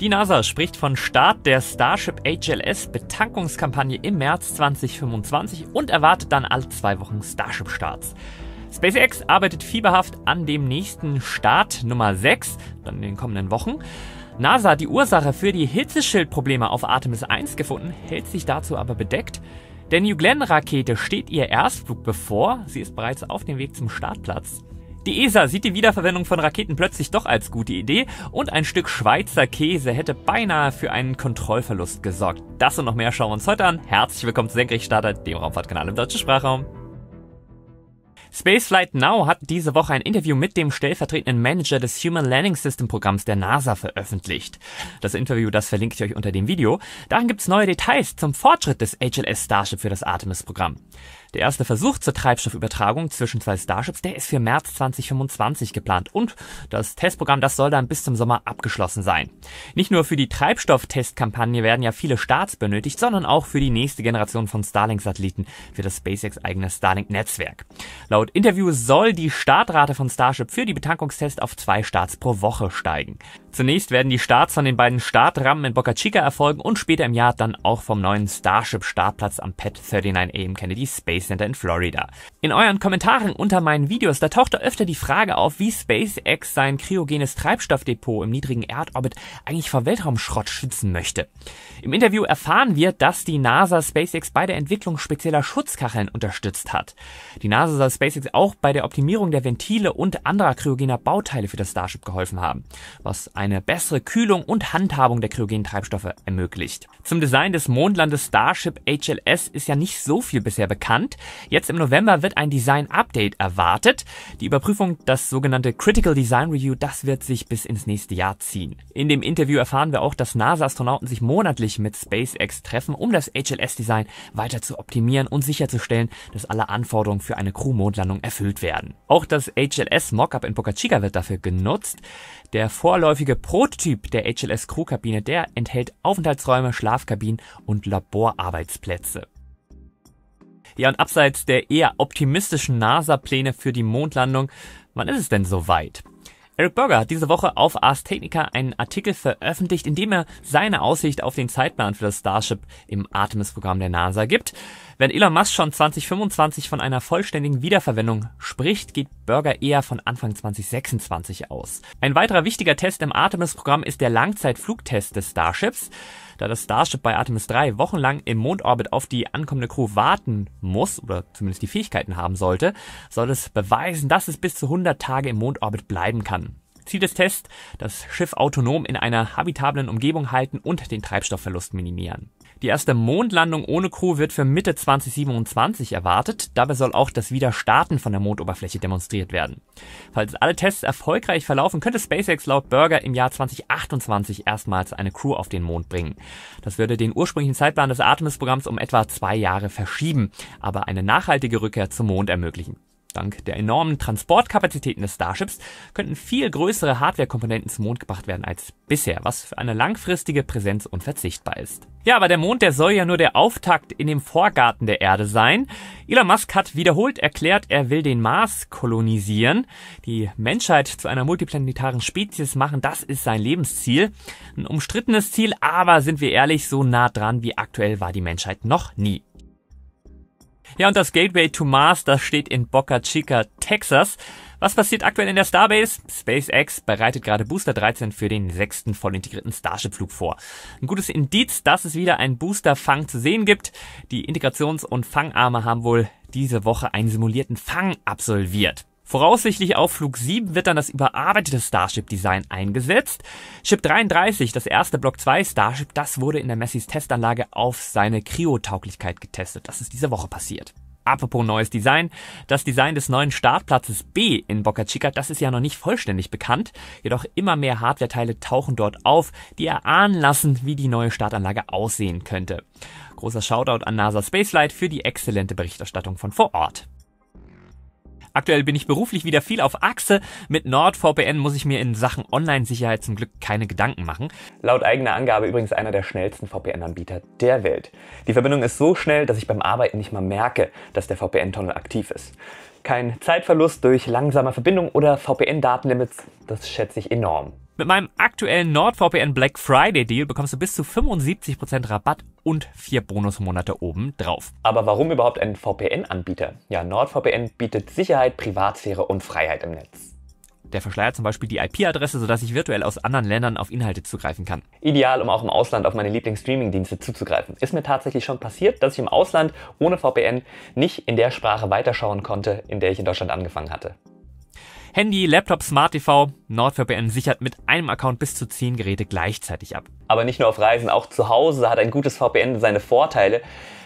Die NASA spricht von Start der Starship HLS Betankungskampagne im März 2025 und erwartet dann alle zwei Wochen Starship-Starts. SpaceX arbeitet fieberhaft an dem nächsten Start Nummer 6, dann in den kommenden Wochen. NASA hat die Ursache für die Hitzeschildprobleme auf Artemis 1 gefunden, hält sich dazu aber bedeckt. Der New Glenn-Rakete steht ihr Erstflug bevor, sie ist bereits auf dem Weg zum Startplatz. Die ESA sieht die Wiederverwendung von Raketen plötzlich doch als gute Idee und ein Stück Schweizer Käse hätte beinahe für einen Kontrollverlust gesorgt. Das und noch mehr schauen wir uns heute an. Herzlich willkommen zu Senkrechtstarter, dem Raumfahrtkanal im deutschen Sprachraum. Spaceflight Now hat diese Woche ein Interview mit dem stellvertretenden Manager des Human Landing System Programms der NASA veröffentlicht. Das Interview, das verlinke ich euch unter dem Video. Darin gibt's neue Details zum Fortschritt des HLS Starship für das Artemis Programm. Der erste Versuch zur Treibstoffübertragung zwischen zwei Starships, der ist für März 2025 geplant und das Testprogramm, das soll dann bis zum Sommer abgeschlossen sein. Nicht nur für die Treibstofftestkampagne werden ja viele Starts benötigt, sondern auch für die nächste Generation von Starlink-Satelliten für das SpaceX eigene Starlink-Netzwerk. Laut Interview soll die Startrate von Starship für die Betankungstests auf zwei Starts pro Woche steigen. Zunächst werden die Starts von den beiden Startrammen in Boca Chica erfolgen und später im Jahr dann auch vom neuen Starship-Startplatz am Pad 39 a im Kennedy Space Center in Florida. In euren Kommentaren unter meinen Videos, da tauchte öfter die Frage auf, wie SpaceX sein kryogenes Treibstoffdepot im niedrigen Erdorbit eigentlich vor Weltraumschrott schützen möchte. Im Interview erfahren wir, dass die NASA SpaceX bei der Entwicklung spezieller Schutzkacheln unterstützt hat. Die NASA soll SpaceX auch bei der Optimierung der Ventile und anderer kryogener Bauteile für das Starship geholfen haben, was eine bessere Kühlung und Handhabung der kryogenen Treibstoffe ermöglicht. Zum Design des Mondlandes Starship HLS ist ja nicht so viel bisher bekannt. Jetzt im November wird ein Design-Update erwartet. Die Überprüfung, das sogenannte Critical Design Review, das wird sich bis ins nächste Jahr ziehen. In dem Interview erfahren wir auch, dass NASA-Astronauten sich monatlich mit SpaceX treffen, um das HLS-Design weiter zu optimieren und sicherzustellen, dass alle Anforderungen für eine Crew-Mondlandung erfüllt werden. Auch das HLS-Mockup in Boca Chica wird dafür genutzt. Der vorläufige heutige Prototyp der HLS Crew-Kabine, der enthält Aufenthaltsräume, Schlafkabinen und Laborarbeitsplätze. Ja, und abseits der eher optimistischen NASA-Pläne für die Mondlandung, wann ist es denn soweit? Eric Burger hat diese Woche auf Ars Technica einen Artikel veröffentlicht, in dem er seine Aussicht auf den Zeitplan für das Starship im Artemis-Programm der NASA gibt. Wenn Elon Musk schon 2025 von einer vollständigen Wiederverwendung spricht, geht Burger eher von Anfang 2026 aus. Ein weiterer wichtiger Test im Artemis-Programm ist der Langzeitflugtest des Starships da das Starship bei Artemis 3 wochenlang im Mondorbit auf die ankommende Crew warten muss oder zumindest die Fähigkeiten haben sollte, soll es beweisen, dass es bis zu 100 Tage im Mondorbit bleiben kann. Ziel des Tests, das Schiff autonom in einer habitablen Umgebung halten und den Treibstoffverlust minimieren. Die erste Mondlandung ohne Crew wird für Mitte 2027 erwartet. Dabei soll auch das Wiederstarten von der Mondoberfläche demonstriert werden. Falls alle Tests erfolgreich verlaufen, könnte SpaceX laut Burger im Jahr 2028 erstmals eine Crew auf den Mond bringen. Das würde den ursprünglichen Zeitplan des Artemis-Programms um etwa zwei Jahre verschieben, aber eine nachhaltige Rückkehr zum Mond ermöglichen. Dank der enormen Transportkapazitäten des Starships könnten viel größere Hardwarekomponenten zum Mond gebracht werden als bisher, was für eine langfristige Präsenz unverzichtbar ist. Ja, aber der Mond, der soll ja nur der Auftakt in dem Vorgarten der Erde sein. Elon Musk hat wiederholt erklärt, er will den Mars kolonisieren. Die Menschheit zu einer multiplanetaren Spezies machen, das ist sein Lebensziel. Ein umstrittenes Ziel, aber sind wir ehrlich, so nah dran wie aktuell war die Menschheit noch nie. Ja, und das Gateway to Mars, das steht in Boca Chica, Texas. Was passiert aktuell in der Starbase? SpaceX bereitet gerade Booster 13 für den sechsten vollintegrierten Starship-Flug vor. Ein gutes Indiz, dass es wieder einen Booster-Fang zu sehen gibt. Die Integrations- und Fangarme haben wohl diese Woche einen simulierten Fang absolviert. Voraussichtlich auf Flug 7 wird dann das überarbeitete Starship-Design eingesetzt. Chip 33, das erste Block 2 Starship, das wurde in der Messis Testanlage auf seine Kryotauglichkeit getestet. Das ist diese Woche passiert. Apropos neues Design. Das Design des neuen Startplatzes B in Boca Chica, das ist ja noch nicht vollständig bekannt. Jedoch immer mehr Hardware-Teile tauchen dort auf, die erahnen lassen, wie die neue Startanlage aussehen könnte. Großer Shoutout an NASA Spaceflight für die exzellente Berichterstattung von vor Ort. Aktuell bin ich beruflich wieder viel auf Achse. Mit NordVPN muss ich mir in Sachen Online-Sicherheit zum Glück keine Gedanken machen. Laut eigener Angabe übrigens einer der schnellsten VPN-Anbieter der Welt. Die Verbindung ist so schnell, dass ich beim Arbeiten nicht mal merke, dass der VPN-Tunnel aktiv ist. Kein Zeitverlust durch langsame Verbindung oder VPN-Datenlimits, das schätze ich enorm. Mit meinem aktuellen NordVPN Black Friday Deal bekommst du bis zu 75% Rabatt und vier Bonusmonate oben drauf. Aber warum überhaupt einen VPN-Anbieter? Ja, NordVPN bietet Sicherheit, Privatsphäre und Freiheit im Netz. Der verschleiert zum Beispiel die IP-Adresse, sodass ich virtuell aus anderen Ländern auf Inhalte zugreifen kann. Ideal, um auch im Ausland auf meine Lieblingsstreaming-Dienste zuzugreifen. Ist mir tatsächlich schon passiert, dass ich im Ausland ohne VPN nicht in der Sprache weiterschauen konnte, in der ich in Deutschland angefangen hatte. Handy, Laptop, Smart TV, NordVPN sichert mit einem Account bis zu 10 Geräte gleichzeitig ab. Aber nicht nur auf Reisen, auch zu Hause hat ein gutes VPN seine Vorteile.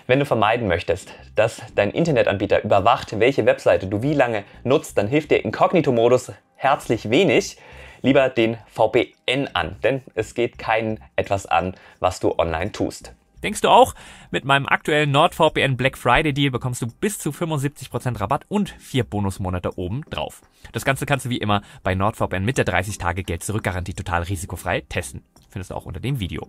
Wenn du vermeiden möchtest, dass dein Internetanbieter überwacht, welche Webseite du wie lange nutzt, dann hilft dir Inkognito-Modus herzlich wenig. Lieber den VPN an, denn es geht keinen etwas an, was du online tust. Denkst du auch? Mit meinem aktuellen NordVPN Black Friday Deal bekommst du bis zu 75% Rabatt und vier Bonusmonate oben drauf. Das Ganze kannst du wie immer bei NordVPN mit der 30 Tage Geld zurückgarantie total risikofrei testen. Findest du auch unter dem Video.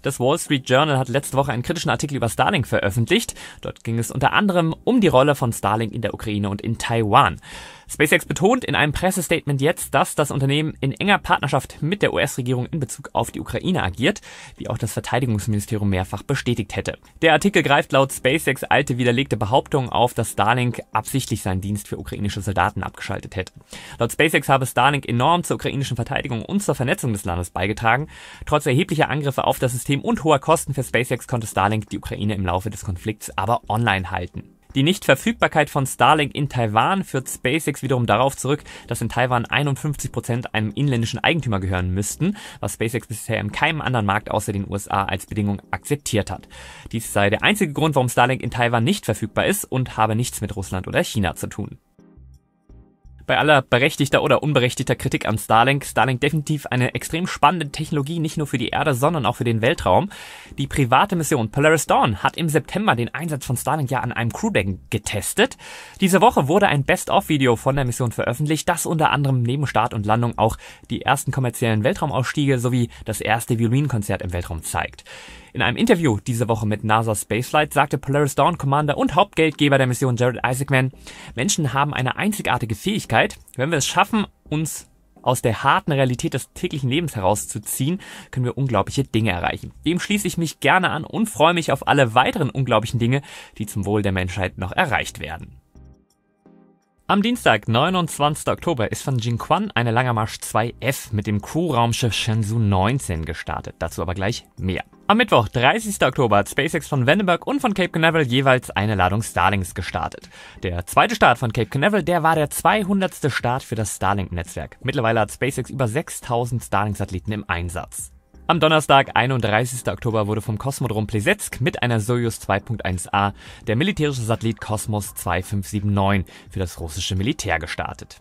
Das Wall Street Journal hat letzte Woche einen kritischen Artikel über Starlink veröffentlicht. Dort ging es unter anderem um die Rolle von Starlink in der Ukraine und in Taiwan. SpaceX betont in einem Pressestatement jetzt, dass das Unternehmen in enger Partnerschaft mit der US-Regierung in Bezug auf die Ukraine agiert, wie auch das Verteidigungsministerium mehrfach bestätigt hätte. Der Artikel greift laut SpaceX alte widerlegte Behauptungen auf, dass Starlink absichtlich seinen Dienst für ukrainische Soldaten abgeschaltet hätte. Laut SpaceX habe Starlink enorm zur ukrainischen Verteidigung und zur Vernetzung des Landes beigetragen. Trotz erheblicher Angriffe auf das System und hoher Kosten für SpaceX konnte Starlink die Ukraine im Laufe des Konflikts aber online halten. Die Nichtverfügbarkeit von Starlink in Taiwan führt SpaceX wiederum darauf zurück, dass in Taiwan 51% Prozent einem inländischen Eigentümer gehören müssten, was SpaceX bisher in keinem anderen Markt außer den USA als Bedingung akzeptiert hat. Dies sei der einzige Grund, warum Starlink in Taiwan nicht verfügbar ist und habe nichts mit Russland oder China zu tun bei aller berechtigter oder unberechtigter Kritik an Starlink, Starlink definitiv eine extrem spannende Technologie, nicht nur für die Erde, sondern auch für den Weltraum. Die private Mission Polaris Dawn hat im September den Einsatz von Starlink ja an einem Crewdeck getestet. Diese Woche wurde ein Best-of-Video von der Mission veröffentlicht, das unter anderem neben Start und Landung auch die ersten kommerziellen Weltraumausstiege sowie das erste Violinkonzert im Weltraum zeigt. In einem Interview diese Woche mit NASA Spaceflight sagte Polaris Dawn Commander und Hauptgeldgeber der Mission Jared Isaacman, Menschen haben eine einzigartige Fähigkeit, wenn wir es schaffen, uns aus der harten Realität des täglichen Lebens herauszuziehen, können wir unglaubliche Dinge erreichen. Dem schließe ich mich gerne an und freue mich auf alle weiteren unglaublichen Dinge, die zum Wohl der Menschheit noch erreicht werden. Am Dienstag, 29. Oktober, ist von Jingquan eine Langer Marsch 2F mit dem Crew-Raumschiff Shenzhou 19 gestartet. Dazu aber gleich mehr. Am Mittwoch, 30. Oktober, hat SpaceX von Vandenberg und von Cape Canaveral jeweils eine Ladung Starlinks gestartet. Der zweite Start von Cape Canaveral, der war der 200. Start für das Starlink-Netzwerk. Mittlerweile hat SpaceX über 6000 Starlink-Satelliten im Einsatz. Am Donnerstag, 31. Oktober, wurde vom Kosmodrom Plesetsk mit einer Soyuz 2.1a der militärische Satellit Kosmos 2579 für das russische Militär gestartet.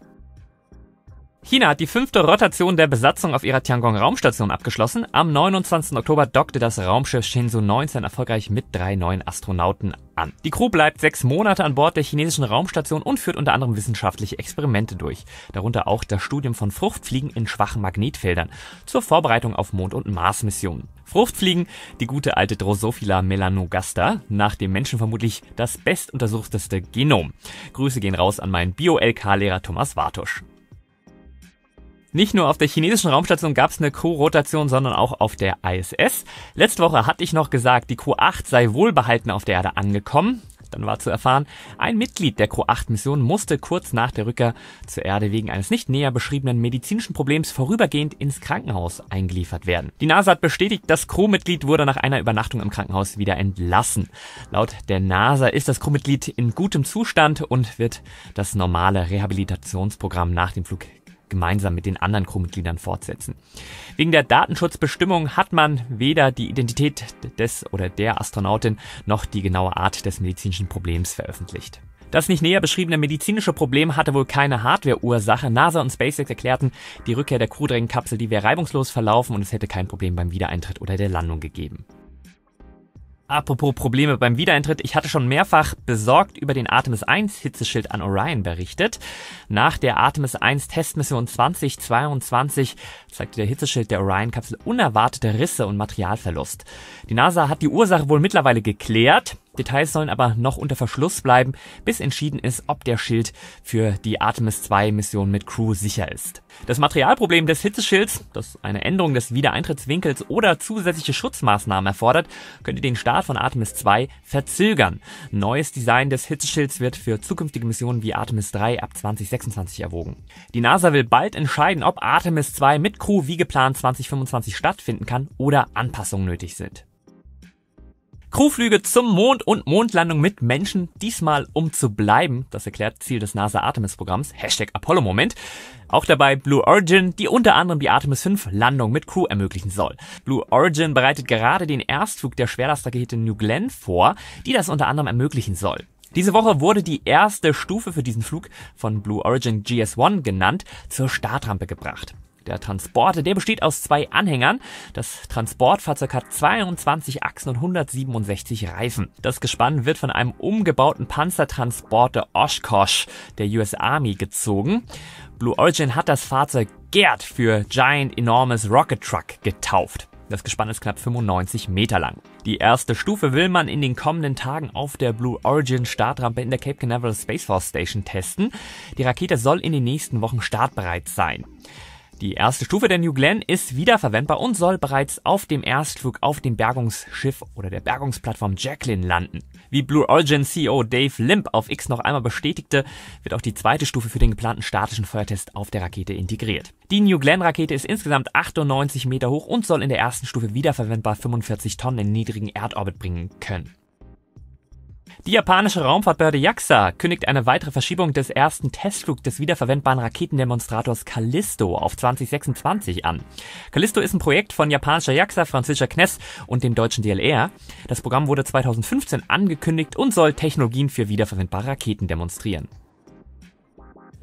China hat die fünfte Rotation der Besatzung auf ihrer Tiangong-Raumstation abgeschlossen. Am 29. Oktober dockte das Raumschiff Shenzhou 19 erfolgreich mit drei neuen Astronauten an. Die Crew bleibt sechs Monate an Bord der chinesischen Raumstation und führt unter anderem wissenschaftliche Experimente durch, darunter auch das Studium von Fruchtfliegen in schwachen Magnetfeldern zur Vorbereitung auf Mond- und Marsmissionen. Fruchtfliegen, die gute alte Drosophila melanogaster, nach dem Menschen vermutlich das bestuntersuchteste Genom. Grüße gehen raus an meinen Bio-LK-Lehrer Thomas Wartusch. Nicht nur auf der chinesischen Raumstation gab es eine Co-Rotation, sondern auch auf der ISS. Letzte Woche hatte ich noch gesagt, die Q8 sei wohlbehalten auf der Erde angekommen. Dann war zu erfahren, ein Mitglied der Q8-Mission musste kurz nach der Rückkehr zur Erde wegen eines nicht näher beschriebenen medizinischen Problems vorübergehend ins Krankenhaus eingeliefert werden. Die NASA hat bestätigt, das Crewmitglied wurde nach einer Übernachtung im Krankenhaus wieder entlassen. Laut der NASA ist das Crewmitglied in gutem Zustand und wird das normale Rehabilitationsprogramm nach dem Flug gemeinsam mit den anderen Crewmitgliedern fortsetzen. Wegen der Datenschutzbestimmung hat man weder die Identität des oder der Astronautin noch die genaue Art des medizinischen Problems veröffentlicht. Das nicht näher beschriebene medizinische Problem hatte wohl keine Hardwareursache. NASA und SpaceX erklärten, die Rückkehr der Crew-Drängenkapsel, die wäre reibungslos verlaufen und es hätte kein Problem beim Wiedereintritt oder der Landung gegeben. Apropos Probleme beim Wiedereintritt, ich hatte schon mehrfach besorgt über den Artemis 1 Hitzeschild an Orion berichtet. Nach der Artemis 1 Testmission 2022 zeigte der Hitzeschild der Orion-Kapsel unerwartete Risse und Materialverlust. Die NASA hat die Ursache wohl mittlerweile geklärt. Details sollen aber noch unter Verschluss bleiben, bis entschieden ist, ob der Schild für die Artemis 2 Mission mit Crew sicher ist. Das Materialproblem des Hitzeschilds, das eine Änderung des Wiedereintrittswinkels oder zusätzliche Schutzmaßnahmen erfordert, könnte den Start von Artemis 2 verzögern. Neues Design des Hitzeschilds wird für zukünftige Missionen wie Artemis 3 ab 2026 erwogen. Die NASA will bald entscheiden, ob Artemis 2 mit Crew wie geplant 2025 stattfinden kann oder Anpassungen nötig sind. Crewflüge zum Mond und Mondlandung mit Menschen, diesmal um zu bleiben. Das erklärt Ziel des NASA-Artemis-Programms, Hashtag Apollo-Moment. Auch dabei Blue Origin, die unter anderem die Artemis 5 Landung mit Crew ermöglichen soll. Blue Origin bereitet gerade den Erstflug der Schwerlastrakete New Glenn vor, die das unter anderem ermöglichen soll. Diese Woche wurde die erste Stufe für diesen Flug von Blue Origin GS1 genannt, zur Startrampe gebracht. Der Transporter, der besteht aus zwei Anhängern. Das Transportfahrzeug hat 22 Achsen und 167 Reifen. Das Gespann wird von einem umgebauten Panzertransporter Oshkosh der US Army gezogen. Blue Origin hat das Fahrzeug GERD für Giant Enormous Rocket Truck getauft. Das Gespann ist knapp 95 Meter lang. Die erste Stufe will man in den kommenden Tagen auf der Blue Origin Startrampe in der Cape Canaveral Space Force Station testen. Die Rakete soll in den nächsten Wochen startbereit sein. Die erste Stufe der New Glenn ist wiederverwendbar und soll bereits auf dem Erstflug auf dem Bergungsschiff oder der Bergungsplattform Jacqueline landen. Wie Blue Origin CEO Dave Limp auf X noch einmal bestätigte, wird auch die zweite Stufe für den geplanten statischen Feuertest auf der Rakete integriert. Die New Glenn-Rakete ist insgesamt 98 Meter hoch und soll in der ersten Stufe wiederverwendbar 45 Tonnen in niedrigen Erdorbit bringen können. Die japanische Raumfahrtbehörde JAXA kündigt eine weitere Verschiebung des ersten Testflugs des wiederverwendbaren Raketendemonstrators Callisto auf 2026 an. Callisto ist ein Projekt von japanischer JAXA, französischer Kness und dem deutschen DLR. Das Programm wurde 2015 angekündigt und soll Technologien für wiederverwendbare Raketen demonstrieren.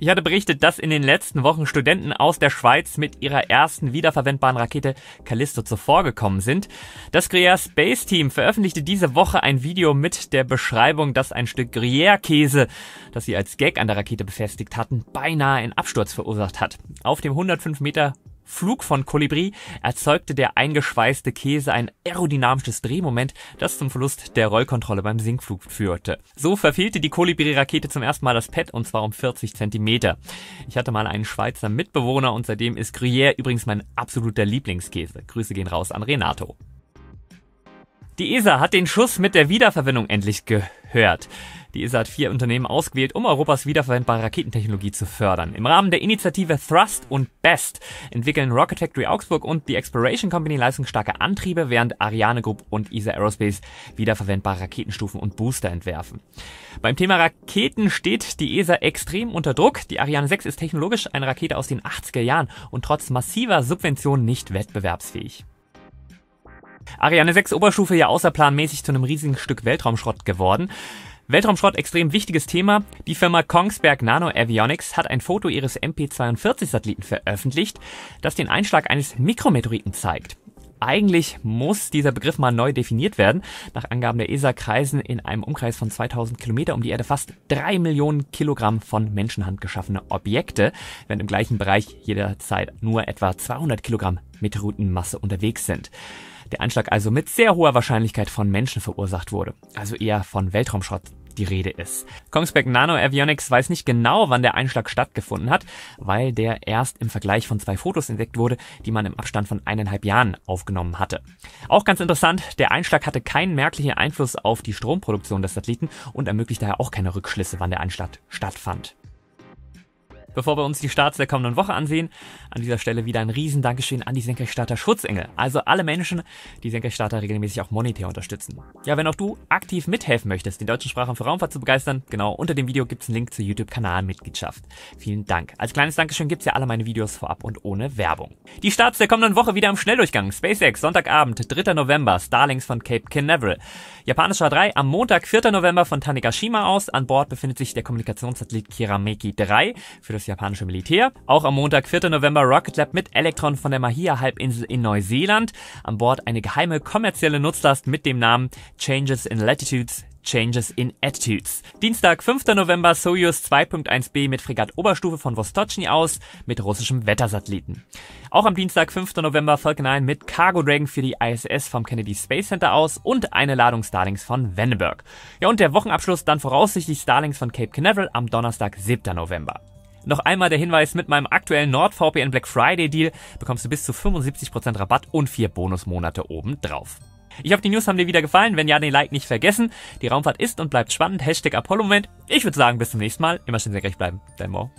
Ich hatte berichtet, dass in den letzten Wochen Studenten aus der Schweiz mit ihrer ersten wiederverwendbaren Rakete Callisto zuvorgekommen sind. Das Gruyère Space Team veröffentlichte diese Woche ein Video mit der Beschreibung, dass ein Stück Gruyère-Käse, das sie als Gag an der Rakete befestigt hatten, beinahe einen Absturz verursacht hat. Auf dem 105 Meter Flug von Kolibri erzeugte der eingeschweißte Käse ein aerodynamisches Drehmoment, das zum Verlust der Rollkontrolle beim Sinkflug führte. So verfehlte die Kolibri-Rakete zum ersten Mal das Pad und zwar um 40 Zentimeter. Ich hatte mal einen Schweizer Mitbewohner und seitdem ist Gruyère übrigens mein absoluter Lieblingskäse. Grüße gehen raus an Renato. Die ESA hat den Schuss mit der Wiederverwendung endlich gehört hört. Die ESA hat vier Unternehmen ausgewählt, um Europas wiederverwendbare Raketentechnologie zu fördern. Im Rahmen der Initiative Thrust und Best entwickeln Rocket Factory Augsburg und die Exploration Company leistungsstarke Antriebe, während Ariane Group und ESA Aerospace wiederverwendbare Raketenstufen und Booster entwerfen. Beim Thema Raketen steht die ESA extrem unter Druck. Die Ariane 6 ist technologisch eine Rakete aus den 80er Jahren und trotz massiver Subventionen nicht wettbewerbsfähig. Ariane 6 Oberstufe ja außerplanmäßig zu einem riesigen Stück Weltraumschrott geworden. Weltraumschrott extrem wichtiges Thema. Die Firma Kongsberg Nano Avionics hat ein Foto ihres MP42-Satelliten veröffentlicht, das den Einschlag eines Mikrometeoriten zeigt. Eigentlich muss dieser Begriff mal neu definiert werden. Nach Angaben der ESA kreisen in einem Umkreis von 2000 Kilometer um die Erde fast drei Millionen Kilogramm von Menschenhand geschaffene Objekte, während im gleichen Bereich jederzeit nur etwa 200 Kilogramm Meteoritenmasse unterwegs sind. Der Anschlag also mit sehr hoher Wahrscheinlichkeit von Menschen verursacht wurde, also eher von Weltraumschrott die Rede ist. Kongsberg Nano Avionics weiß nicht genau, wann der Einschlag stattgefunden hat, weil der erst im Vergleich von zwei Fotos entdeckt wurde, die man im Abstand von eineinhalb Jahren aufgenommen hatte. Auch ganz interessant, der Einschlag hatte keinen merklichen Einfluss auf die Stromproduktion des Satelliten und ermöglicht daher auch keine Rückschlüsse, wann der Einschlag stattfand. Bevor wir uns die Starts der kommenden Woche ansehen, an dieser Stelle wieder ein Riesendankeschön an die Senkrechtstarter Schutzengel. Also alle Menschen, die Senkrechtstarter regelmäßig auch monetär unterstützen. Ja, wenn auch du aktiv mithelfen möchtest, den deutschen Sprachraum für Raumfahrt zu begeistern, genau unter dem Video gibt's einen Link zur YouTube-Kanalmitgliedschaft. Vielen Dank. Als kleines Dankeschön gibt's ja alle meine Videos vorab und ohne Werbung. Die Starts der kommenden Woche wieder im Schnelldurchgang. SpaceX, Sonntagabend, 3. November, Starlings von Cape Canaveral. Japanischer 3 am Montag, 4. November von Tanegashima aus. An Bord befindet sich der Kommunikationssatellit Kirameki 3 für das das japanische Militär. Auch am Montag, 4. November, Rocket Lab mit Electron von der Mahia-Halbinsel in Neuseeland. An Bord eine geheime kommerzielle Nutzlast mit dem Namen Changes in Latitudes Changes in Attitudes. Dienstag, 5. November, Soyuz 2.1b mit Fregat Oberstufe von Vostochny aus mit russischem Wettersatelliten. Auch am Dienstag, 5. November, Falcon 9 mit Cargo Dragon für die ISS vom Kennedy Space Center aus und eine Ladung Starlings von Vandenberg. Ja, und der Wochenabschluss dann voraussichtlich Starlings von Cape Canaveral am Donnerstag, 7. November. Noch einmal der Hinweis, mit meinem aktuellen NordVPN Black Friday Deal bekommst du bis zu 75% Rabatt und vier Bonusmonate obendrauf. Ich hoffe, die News haben dir wieder gefallen. Wenn ja, den Like nicht vergessen. Die Raumfahrt ist und bleibt spannend. Hashtag Apollo-Moment. Ich würde sagen, bis zum nächsten Mal. Immer schön senkrecht bleiben. Dein Mo.